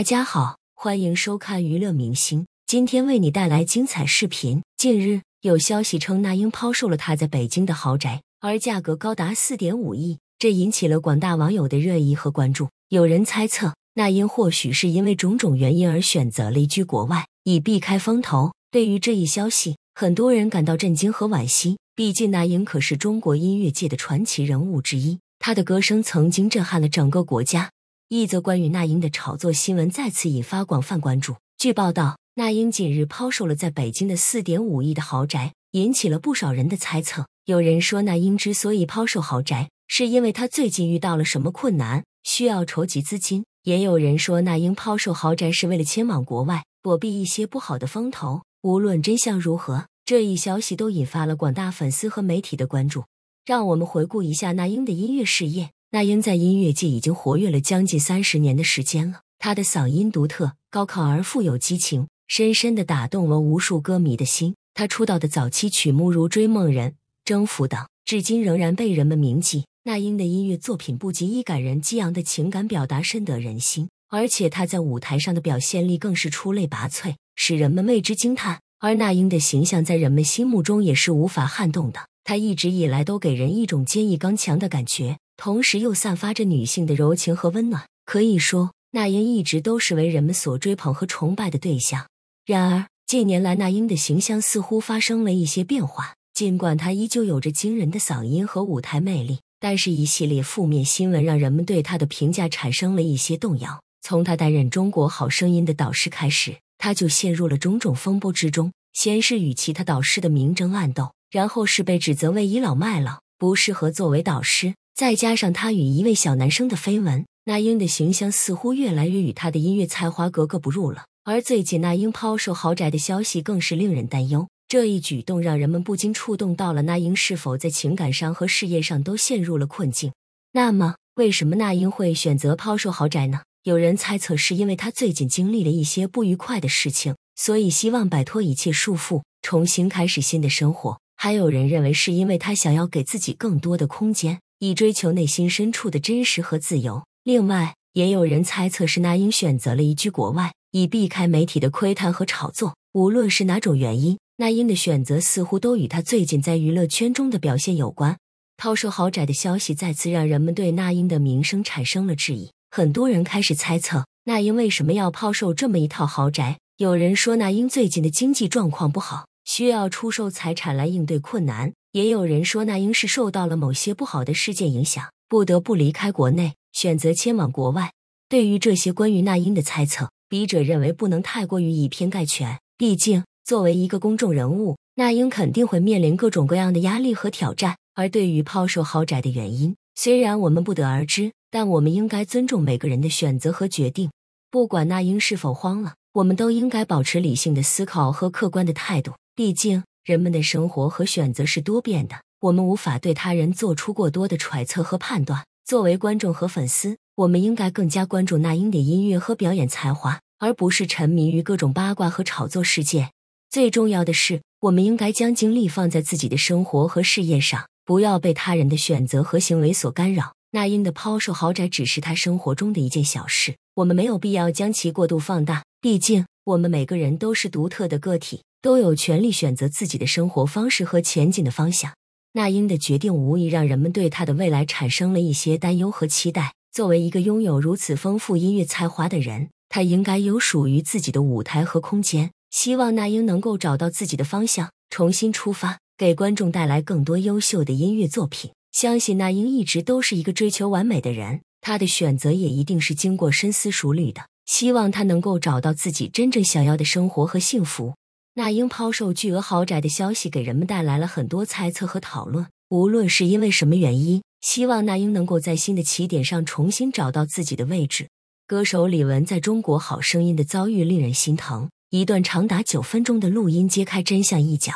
大家好，欢迎收看娱乐明星。今天为你带来精彩视频。近日有消息称，那英抛售了他在北京的豪宅，而价格高达四点五亿，这引起了广大网友的热议和关注。有人猜测，那英或许是因为种种原因而选择离居国外，以避开风头。对于这一消息，很多人感到震惊和惋惜。毕竟，那英可是中国音乐界的传奇人物之一，她的歌声曾经震撼了整个国家。一则关于那英的炒作新闻再次引发广泛关注。据报道，那英近日抛售了在北京的四点五亿的豪宅，引起了不少人的猜测。有人说，那英之所以抛售豪宅，是因为她最近遇到了什么困难，需要筹集资金；也有人说，那英抛售豪宅是为了迁往国外，躲避一些不好的风头。无论真相如何，这一消息都引发了广大粉丝和媒体的关注。让我们回顾一下那英的音乐事业。那英在音乐界已经活跃了将近三十年的时间了，她的嗓音独特、高亢而富有激情，深深的打动了无数歌迷的心。她出道的早期曲目如《追梦人》《征服》等，至今仍然被人们铭记。那英的音乐作品不仅以感人、激昂的情感表达深得人心，而且她在舞台上的表现力更是出类拔萃，使人们为之惊叹。而那英的形象在人们心目中也是无法撼动的，她一直以来都给人一种坚毅刚强的感觉。同时又散发着女性的柔情和温暖，可以说，那英一直都是为人们所追捧和崇拜的对象。然而，近年来那英的形象似乎发生了一些变化。尽管她依旧有着惊人的嗓音和舞台魅力，但是一系列负面新闻让人们对她的评价产生了一些动摇。从她担任《中国好声音》的导师开始，她就陷入了种种风波之中。先是与其他导师的明争暗斗，然后是被指责为倚老卖老，不适合作为导师。再加上他与一位小男生的绯闻，那英的形象似乎越来越与他的音乐才华格格不入了。而最近那英抛售豪宅的消息更是令人担忧。这一举动让人们不禁触动到了那英是否在情感上和事业上都陷入了困境。那么，为什么那英会选择抛售豪宅呢？有人猜测是因为他最近经历了一些不愉快的事情，所以希望摆脱一切束缚，重新开始新的生活。还有人认为是因为他想要给自己更多的空间。以追求内心深处的真实和自由。另外，也有人猜测是那英选择了移居国外，以避开媒体的窥探和炒作。无论是哪种原因，那英的选择似乎都与她最近在娱乐圈中的表现有关。抛售豪宅的消息再次让人们对那英的名声产生了质疑。很多人开始猜测那英为什么要抛售这么一套豪宅。有人说，那英最近的经济状况不好，需要出售财产来应对困难。也有人说，那英是受到了某些不好的事件影响，不得不离开国内，选择迁往国外。对于这些关于那英的猜测，笔者认为不能太过于以偏概全。毕竟，作为一个公众人物，那英肯定会面临各种各样的压力和挑战。而对于抛售豪宅的原因，虽然我们不得而知，但我们应该尊重每个人的选择和决定。不管那英是否慌了，我们都应该保持理性的思考和客观的态度。毕竟，人们的生活和选择是多变的，我们无法对他人做出过多的揣测和判断。作为观众和粉丝，我们应该更加关注那英的音乐和表演才华，而不是沉迷于各种八卦和炒作事件。最重要的是，我们应该将精力放在自己的生活和事业上，不要被他人的选择和行为所干扰。那英的抛售豪宅只是他生活中的一件小事，我们没有必要将其过度放大。毕竟，我们每个人都是独特的个体。都有权利选择自己的生活方式和前进的方向。那英的决定无疑让人们对她的未来产生了一些担忧和期待。作为一个拥有如此丰富音乐才华的人，她应该有属于自己的舞台和空间。希望那英能够找到自己的方向，重新出发，给观众带来更多优秀的音乐作品。相信那英一直都是一个追求完美的人，她的选择也一定是经过深思熟虑的。希望她能够找到自己真正想要的生活和幸福。那英抛售巨额豪宅的消息给人们带来了很多猜测和讨论。无论是因为什么原因，希望那英能够在新的起点上重新找到自己的位置。歌手李玟在中国好声音的遭遇令人心疼。一段长达九分钟的录音揭开真相一角。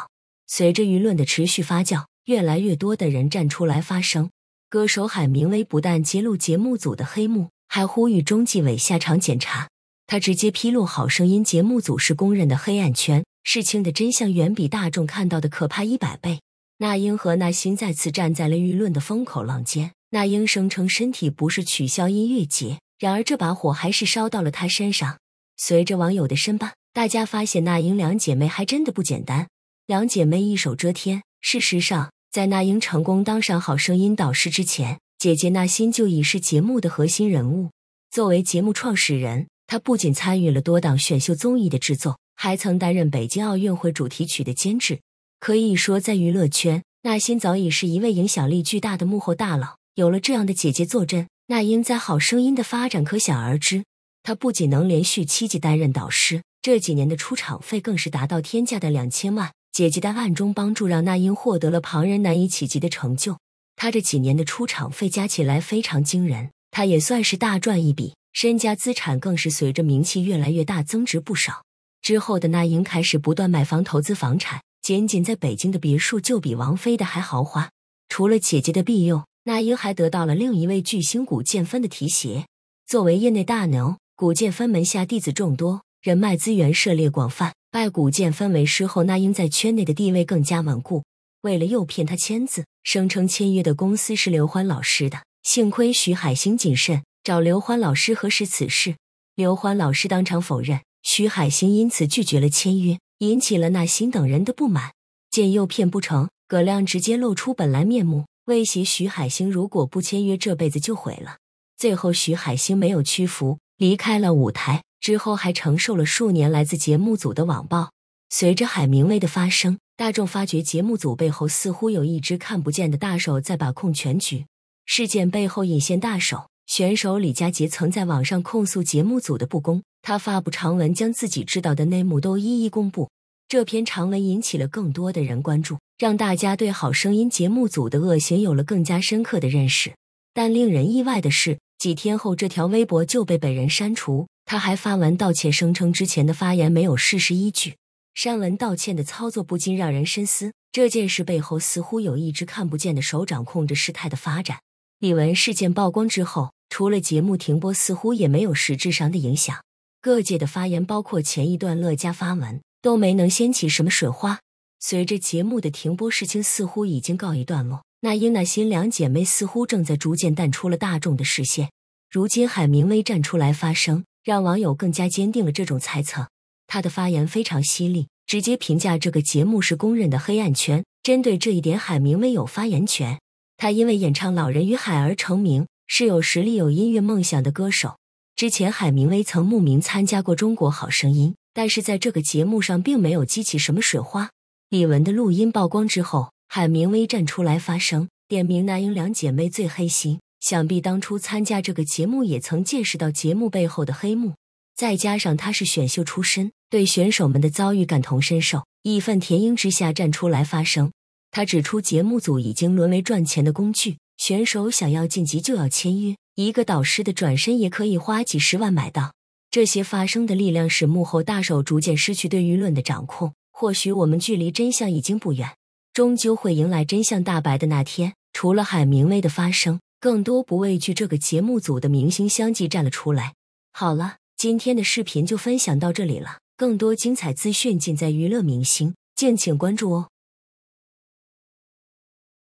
随着舆论的持续发酵，越来越多的人站出来发声。歌手海明威不但揭露节目组的黑幕，还呼吁中纪委下场检查。他直接披露《好声音》节目组是公认的黑暗圈，事情的真相远比大众看到的可怕一百倍。那英和那鑫再次站在了舆论的风口浪尖。那英声称身体不适取消音乐节，然而这把火还是烧到了她身上。随着网友的深扒，大家发现那英两姐妹还真的不简单。两姐妹一手遮天。事实上，在那英成功当上《好声音》导师之前，姐姐那心就已是节目的核心人物。作为节目创始人。他不仅参与了多档选秀综艺的制作，还曾担任北京奥运会主题曲的监制。可以说，在娱乐圈，那英早已是一位影响力巨大的幕后大佬。有了这样的姐姐坐镇，那英在《好声音》的发展可想而知。她不仅能连续七季担任导师，这几年的出场费更是达到天价的两千万。姐姐的暗中帮助让那英获得了旁人难以企及的成就。她这几年的出场费加起来非常惊人，她也算是大赚一笔。身家资产更是随着名气越来越大增值不少。之后的那英开始不断买房投资房产，仅仅在北京的别墅就比王菲的还豪华。除了姐姐的庇佑，那英还得到了另一位巨星古建芬的提携。作为业内大牛，古建芬门下弟子众多，人脉资源涉猎广泛。拜古建芬为师后，那英在圈内的地位更加稳固。为了诱骗他签字，声称签约的公司是刘欢老师的。幸亏徐海星谨慎。找刘欢老师核实此事，刘欢老师当场否认。徐海星因此拒绝了签约，引起了那新等人的不满。见诱骗不成，葛亮直接露出本来面目，威胁徐海星：如果不签约，这辈子就毁了。最后，徐海星没有屈服，离开了舞台。之后还承受了数年来自节目组的网暴。随着海明威的发声，大众发觉节目组背后似乎有一只看不见的大手在把控全局。事件背后隐现大手。选手李佳杰曾在网上控诉节目组的不公，他发布长文将自己知道的内幕都一一公布。这篇长文引起了更多的人关注，让大家对《好声音》节目组的恶行有了更加深刻的认识。但令人意外的是，几天后这条微博就被本人删除，他还发文道歉，声称之前的发言没有事实依据。删文道歉的操作不禁让人深思，这件事背后似乎有一只看不见的手掌控着事态的发展。李玟事件曝光之后。除了节目停播，似乎也没有实质上的影响。各界的发言，包括前一段乐嘉发文，都没能掀起什么水花。随着节目的停播，事情似乎已经告一段落。那英、那新两姐妹似乎正在逐渐淡出了大众的视线。如今海明威站出来发声，让网友更加坚定了这种猜测。他的发言非常犀利，直接评价这个节目是公认的黑暗圈。针对这一点，海明威有发言权。他因为演唱《老人与海》而成名。是有实力、有音乐梦想的歌手。之前海明威曾慕名参加过《中国好声音》，但是在这个节目上并没有激起什么水花。李玟的录音曝光之后，海明威站出来发声，点名男英两姐妹最黑心。想必当初参加这个节目，也曾见识到节目背后的黑幕。再加上他是选秀出身，对选手们的遭遇感同身受，义愤填膺之下站出来发声。他指出，节目组已经沦为赚钱的工具。选手想要晋级就要签约，一个导师的转身也可以花几十万买到。这些发生的力量使幕后大手逐渐失去对舆论的掌控。或许我们距离真相已经不远，终究会迎来真相大白的那天。除了海明威的发声，更多不畏惧这个节目组的明星相继站了出来。好了，今天的视频就分享到这里了。更多精彩资讯尽在娱乐明星，敬请关注哦。